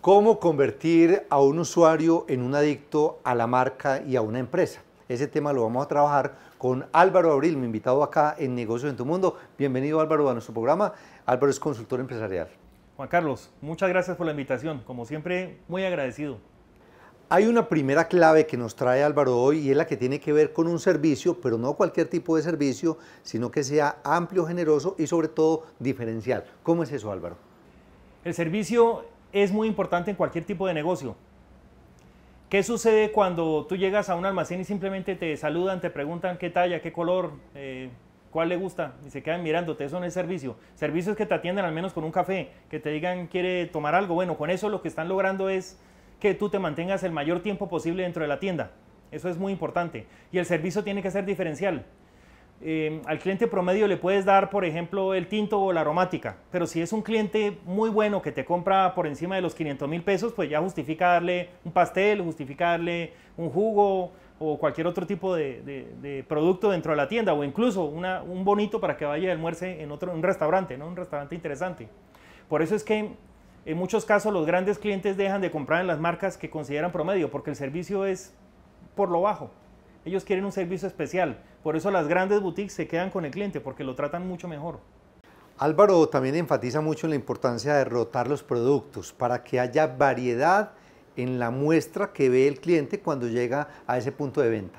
¿Cómo convertir a un usuario en un adicto a la marca y a una empresa? Ese tema lo vamos a trabajar con Álvaro Abril, mi invitado acá en Negocios en tu Mundo. Bienvenido Álvaro a nuestro programa. Álvaro es consultor empresarial. Juan Carlos, muchas gracias por la invitación. Como siempre, muy agradecido. Hay una primera clave que nos trae Álvaro hoy y es la que tiene que ver con un servicio, pero no cualquier tipo de servicio, sino que sea amplio, generoso y sobre todo diferencial. ¿Cómo es eso, Álvaro? El servicio es muy importante en cualquier tipo de negocio. ¿Qué sucede cuando tú llegas a un almacén y simplemente te saludan, te preguntan qué talla, qué color, eh, cuál le gusta y se quedan mirándote? Eso no es servicio. Servicios que te atiendan al menos con un café, que te digan quiere tomar algo. Bueno, con eso lo que están logrando es que tú te mantengas el mayor tiempo posible dentro de la tienda. Eso es muy importante. Y el servicio tiene que ser diferencial. Eh, al cliente promedio le puedes dar, por ejemplo, el tinto o la aromática, pero si es un cliente muy bueno que te compra por encima de los 500 mil pesos, pues ya justifica darle un pastel, justificarle un jugo o cualquier otro tipo de, producto dentro de la tienda o incluso un bonito para que vaya a almuerce en otro, un restaurante, un restaurante interesante. Por eso es que en muchos casos los grandes clientes dejan de comprar en las marcas que consideran promedio porque el servicio es por lo bajo. Ellos quieren un servicio especial. Por eso las grandes boutiques se quedan con el cliente porque lo tratan mucho mejor. Álvaro también enfatiza mucho en la importancia de rotar los productos para que haya variedad en la muestra que ve el cliente cuando llega a ese punto de venta.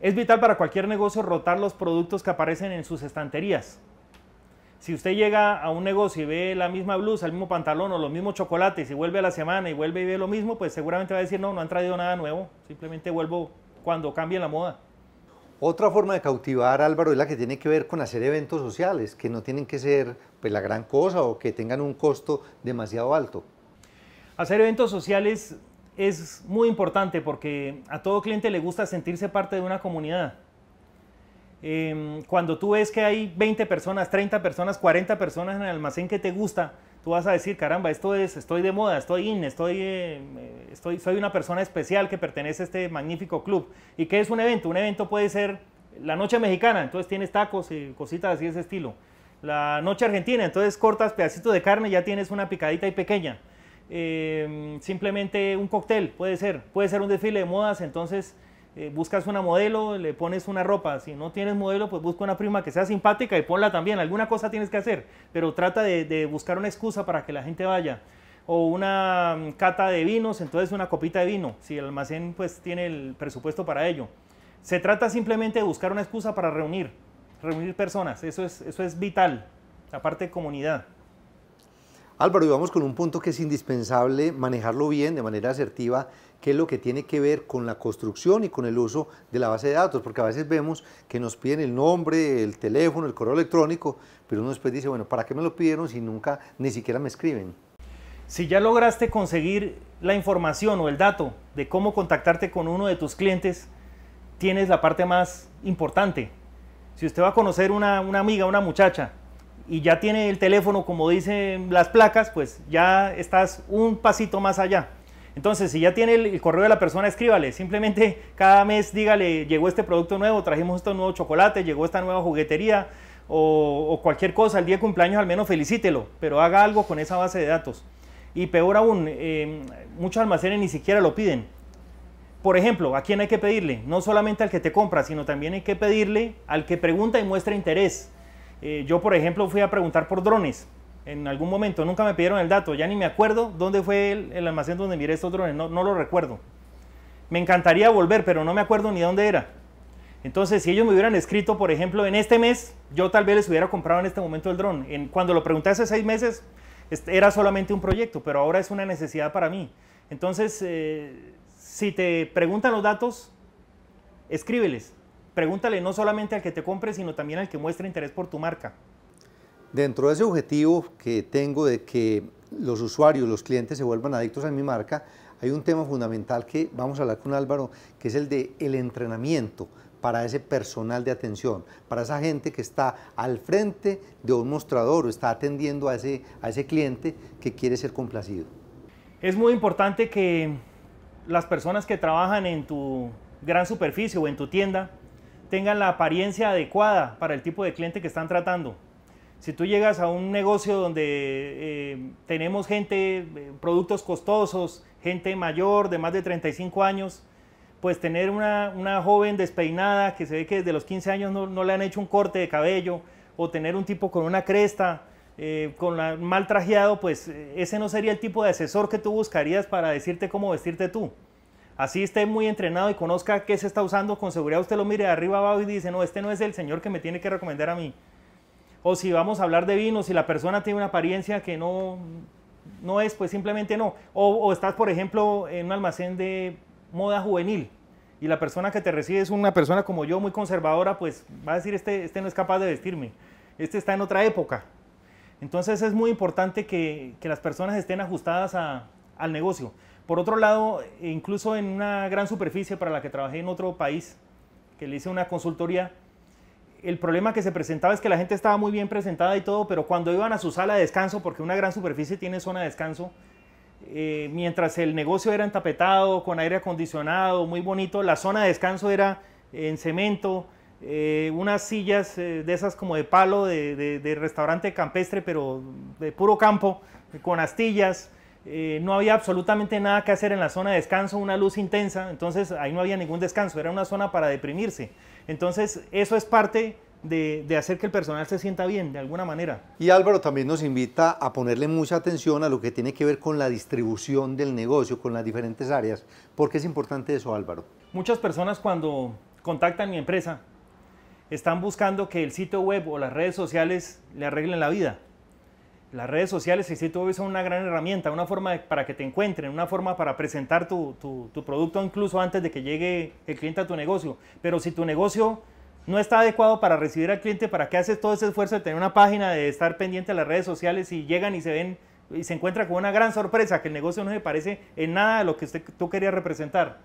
Es vital para cualquier negocio rotar los productos que aparecen en sus estanterías. Si usted llega a un negocio y ve la misma blusa, el mismo pantalón o los mismos chocolates y vuelve a la semana y vuelve y ve lo mismo, pues seguramente va a decir, no, no han traído nada nuevo, simplemente vuelvo cuando cambie la moda. Otra forma de cautivar, Álvaro, es la que tiene que ver con hacer eventos sociales, que no tienen que ser pues, la gran cosa o que tengan un costo demasiado alto. Hacer eventos sociales es muy importante porque a todo cliente le gusta sentirse parte de una comunidad. Em, cuando tú ves que hay 20 personas, 30 personas, 40 personas en el almacén que te gusta, tú vas a decir, caramba, esto es, estoy de moda, estoy in, estoy, eh, estoy, soy una persona especial que pertenece a este magnífico club. ¿Y qué es un evento? Un evento puede ser la noche mexicana, entonces tienes tacos y cositas así de ese estilo. La noche argentina, entonces cortas pedacitos de carne, y ya tienes una picadita y pequeña. Eh, simplemente un cóctel, puede ser. Puede ser un desfile de modas, entonces eh, buscas una modelo, le pones una ropa. Si no tienes modelo, pues busca una prima que sea simpática y ponla también. Alguna cosa tienes que hacer, pero trata de, buscar una excusa para que la gente vaya. O una mm, cata de vinos, entonces una copita de vino, si el almacén pues tiene el presupuesto para ello. Se trata simplemente de buscar una excusa para reunir, reunir personas. Eso es, eso es vital, aparte de comunidad. Álvaro, y vamos con un punto que es indispensable manejarlo bien, de manera asertiva, que es lo que tiene que ver con la construcción y con el uso de la base de datos, porque a veces vemos que nos piden el nombre, el teléfono, el correo electrónico, pero uno después dice, bueno, ¿para qué me lo pidieron si nunca ni siquiera me escriben? Si ya lograste conseguir la información o el dato de cómo contactarte con uno de tus clientes, tienes la parte más importante. Si usted va a conocer una, una amiga, una muchacha, y ya tiene el teléfono, como dicen las placas, pues ya estás un pasito más allá. Entonces, si ya tiene el, correo de la persona, escríbale. Simplemente cada mes dígale, llegó este producto nuevo, trajimos este nuevo chocolate, llegó esta nueva juguetería o, cualquier cosa. El día de cumpleaños al menos felicítelo, pero haga algo con esa base de datos. Y peor aún, em, muchos almacenes ni siquiera lo piden. Por ejemplo, ¿a quién hay que pedirle? No solamente al que te compra, sino también hay que pedirle al que pregunta y muestra interés. Eh, yo, por ejemplo, fui a preguntar por drones en algún momento, nunca me pidieron el dato, ya ni me acuerdo dónde fue el, almacén donde miré estos drones, no, lo recuerdo. Me encantaría volver, pero no me acuerdo ni dónde era. Entonces, si ellos me hubieran escrito, por ejemplo, en este mes, yo tal vez les hubiera comprado en este momento el dron. En, cuando lo pregunté hace seis meses, era solamente un proyecto, pero ahora es una necesidad para mí. Entonces, eh, si te preguntan los datos, escríbeles. Pregúntale no solamente al que te compre, sino también al que muestre interés por tu marca. Dentro de ese objetivo que tengo de que los usuarios, los clientes se vuelvan adictos a mi marca, hay un tema fundamental que vamos a hablar con Álvaro, que es el de el entrenamiento para ese personal de atención, para esa gente que está al frente de un mostrador o está atendiendo a ese, a ese cliente que quiere ser complacido. Es muy importante que las personas que trabajan en tu gran superficie o en tu tienda tengan la apariencia adecuada para el tipo de cliente que están tratando. Si tú llegas a un negocio donde eh, tenemos gente, eh, productos costosos, gente mayor de más de 35 años, pues tener una, joven despeinada que se ve que desde los 15 años no, le han hecho un corte de cabello, o tener un tipo con una cresta, eh, con mal trajeado, pues ese no sería el tipo de asesor que tú buscarías para decirte cómo vestirte tú. Así esté muy entrenado y conozca qué se está usando, con seguridad usted lo mire de arriba abajo y dice, no, este no es el señor que me tiene que recomendar a mí. O si vamos a hablar de vino, si la persona tiene una apariencia que no, no es, pues simplemente no. O, estás, por ejemplo, en un almacén de moda juvenil y la persona que te recibe es una persona como yo, muy conservadora, pues va a decir, este, este no es capaz de vestirme, este está en otra época. Entonces es muy importante que, que las personas estén ajustadas a, al negocio. Por otro lado, incluso en una gran superficie para la que trabajé en otro país, que le hice una consultoría, el problema que se presentaba es que la gente estaba muy bien presentada y todo, pero cuando iban a su sala de descanso, porque una gran superficie tiene zona de descanso, eh, mientras el negocio era entapetado, con aire acondicionado, muy bonito, la zona de descanso era en cemento, eh, unas sillas eh, de esas como de palo de, de, restaurante campestre, pero de puro campo, con astillas, eh, no había absolutamente nada que hacer en la zona de descanso, una luz intensa, entonces ahí no había ningún descanso, era una zona para deprimirse. Entonces eso es parte de, de, hacer que el personal se sienta bien de alguna manera. Y Álvaro también nos invita a ponerle mucha atención a lo que tiene que ver con la distribución del negocio, con las diferentes áreas. ¿Por qué es importante eso, Álvaro? Muchas personas cuando contactan mi empresa están buscando que el sitio web o las redes sociales le arreglen la vida las redes sociales si tú ves, son una gran herramienta, una forma para que te encuentren, una forma para presentar tu, producto incluso antes de que llegue el cliente a tu negocio. Pero si tu negocio no está adecuado para recibir al cliente, ¿para qué haces todo ese esfuerzo de tener una página, de estar pendiente de las redes sociales y llegan y se ven y se encuentran con una gran sorpresa que el negocio no se parece en nada a lo que tú querías representar?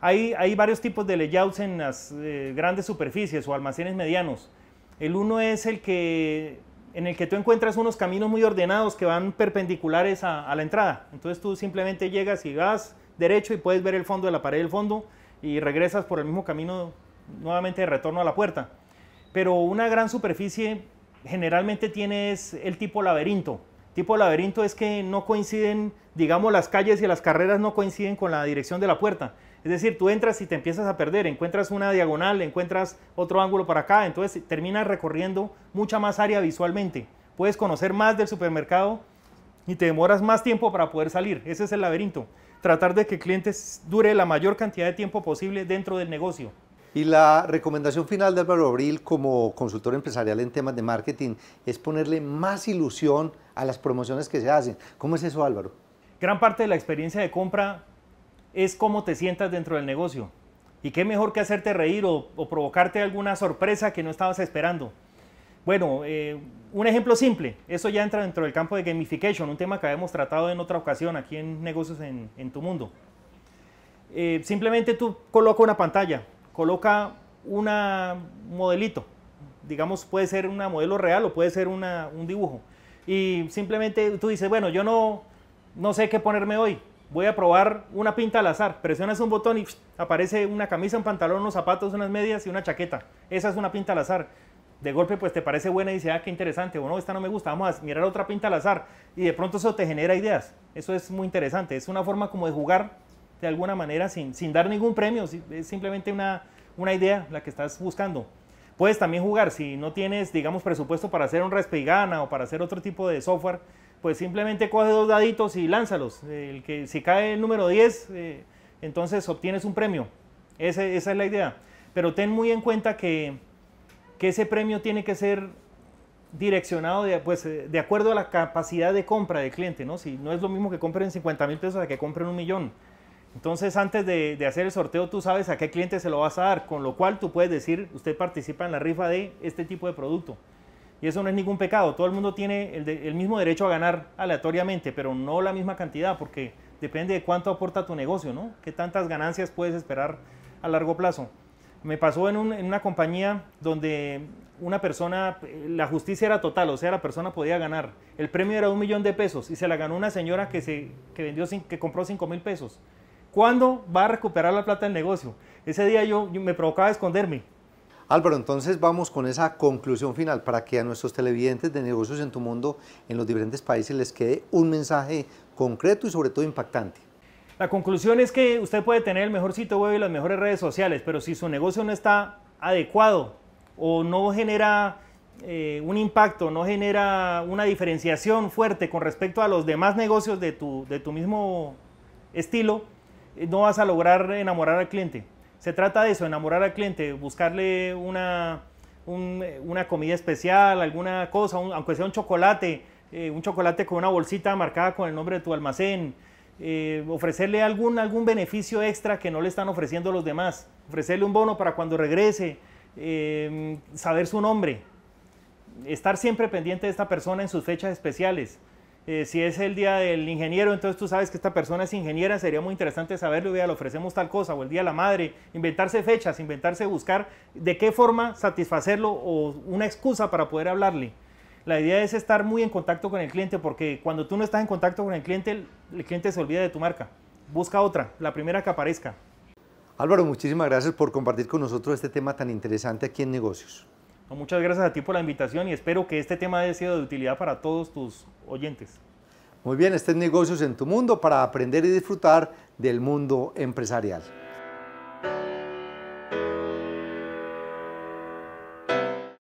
Hay, hay, varios tipos de layouts en las eh, grandes superficies o almacenes medianos. El uno es el que en el que tú encuentras unos caminos muy ordenados que van perpendiculares a, la entrada. Entonces tú simplemente llegas y vas derecho y puedes ver el fondo de la pared del fondo y regresas por el mismo camino nuevamente de retorno a la puerta. Pero una gran superficie generalmente tiene el tipo laberinto. Tipo laberinto es que no coinciden, digamos, las calles y las carreras no coinciden con la dirección de la puerta. Es decir, tú entras y te empiezas a perder, encuentras una diagonal, encuentras otro ángulo para acá, entonces terminas recorriendo mucha más área visualmente. Puedes conocer más del supermercado y te demoras más tiempo para poder salir. Ese es el laberinto. Tratar de que el cliente dure la mayor cantidad de tiempo posible dentro del negocio. Y la recomendación final de Álvaro Abril como consultor empresarial en temas de marketing es ponerle más ilusión a las promociones que se hacen. ¿Cómo es eso, Álvaro? Gran parte de la experiencia de compra es cómo te sientas dentro del negocio. Y qué mejor que hacerte reír o, provocarte alguna sorpresa que no estabas esperando. Bueno, eh, un ejemplo simple, eso ya entra dentro del campo de gamification, un tema que habíamos tratado en otra ocasión aquí en Negocios en, Tu Mundo. Eh, simplemente tú coloca una pantalla, coloca un modelito, digamos puede ser un modelo real o puede ser un dibujo. Y simplemente tú dices, bueno, yo no, no sé qué ponerme hoy, voy a probar una pinta al azar. Presionas un botón y aparece una camisa, un pantalón, unos zapatos, unas medias y una chaqueta. Esa es una pinta al azar. De golpe, pues te parece buena y dices, ah, qué interesante, o no, esta no me gusta, vamos a mirar otra pinta al azar. Y de pronto eso te genera ideas. Eso es muy interesante. Es una forma como de jugar de alguna manera sin, sin dar ningún premio, es simplemente una, una idea la que estás buscando. Puedes también jugar si no tienes, digamos, presupuesto para hacer un Respigana o para hacer otro tipo de software pues simplemente coge dos daditos y lánzalos. El que, si cae el número 10, eh, entonces obtienes un premio. esa es la idea. Pero ten muy en cuenta que, ese premio tiene que ser direccionado de, pues, eh, de acuerdo a la capacidad de compra del cliente. ¿no? Si no es lo mismo que compren 50 mil pesos a que compren un millón. Entonces, antes de, de, hacer el sorteo, tú sabes a qué cliente se lo vas a dar, con lo cual tú puedes decir, usted participa en la rifa de este tipo de producto. Y eso no es ningún pecado. Todo el mundo tiene el, mismo derecho a ganar aleatoriamente, pero no la misma cantidad, porque depende de cuánto aporta tu negocio, ¿no? ¿Qué tantas ganancias puedes esperar a largo plazo? Me pasó en, una compañía donde una persona, eh, la justicia era total, o sea, la persona podía ganar. El premio era un millón de pesos y se la ganó una señora que, vendió, que compró cinco mil pesos. ¿Cuándo va a recuperar la plata del negocio? Ese día yo, yo me provocaba esconderme Álvaro, entonces vamos con esa conclusión final para que a nuestros televidentes de negocios en tu mundo en los diferentes países les quede un mensaje concreto y sobre todo impactante. La conclusión es que usted puede tener el mejor sitio web y las mejores redes sociales, pero si su negocio no está adecuado o no genera eh, un impacto, no genera una diferenciación fuerte con respecto a los demás negocios de tu mismo estilo, eh, no vas a lograr enamorar al cliente se trata de eso, enamorar al cliente, buscarle una, eh, comida especial, alguna cosa, aunque sea un chocolate, eh, un chocolate con una bolsita marcada con el nombre de tu almacén, eh, ofrecerle algún, algún beneficio extra que no le están ofreciendo los demás, ofrecerle un bono para cuando regrese, em, saber su nombre, estar siempre pendiente de esta persona en sus fechas especiales. Eh, si es el día del ingeniero, entonces tú sabes que esta persona es ingeniera, sería muy interesante saberlo, ya le ofrecemos tal cosa, o el día de la madre, inventarse fechas, inventarse buscar de qué forma satisfacerlo o una excusa para poder hablarle. La idea es estar muy en contacto con el cliente, porque cuando tú no estás en contacto con el cliente, el, el cliente se olvida de tu marca. Busca otra, la primera que aparezca. Álvaro, muchísimas gracias por compartir con nosotros este tema tan interesante aquí en negocios muchas gracias a ti por la invitación y espero que este tema haya sido de utilidad para todos tus oyentes. Muy bien, este Negocios en tu Mundo para aprender y disfrutar del mundo empresarial.